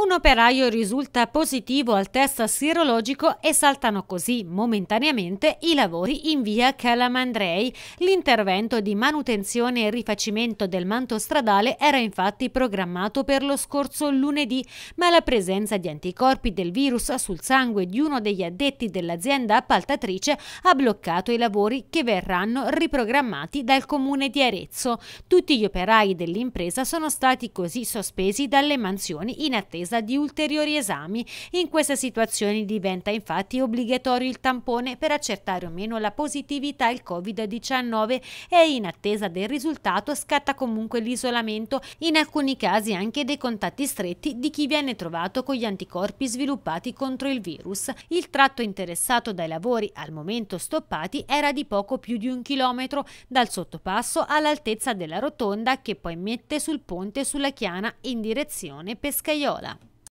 Un operaio risulta positivo al test sierologico e saltano così momentaneamente i lavori in via Calamandrei. L'intervento di manutenzione e rifacimento del manto stradale era infatti programmato per lo scorso lunedì, ma la presenza di anticorpi del virus sul sangue di uno degli addetti dell'azienda appaltatrice ha bloccato i lavori che verranno riprogrammati dal comune di Arezzo. Tutti gli operai dell'impresa sono stati così sospesi dalle mansioni in attesa attesa di ulteriori esami. In queste situazioni diventa infatti obbligatorio il tampone per accertare o meno la positività al Covid-19 e in attesa del risultato scatta comunque l'isolamento, in alcuni casi anche dei contatti stretti di chi viene trovato con gli anticorpi sviluppati contro il virus. Il tratto interessato dai lavori al momento stoppati era di poco più di un chilometro, dal sottopasso all'altezza della rotonda che poi mette sul ponte sulla Chiana in direzione Pescaiola.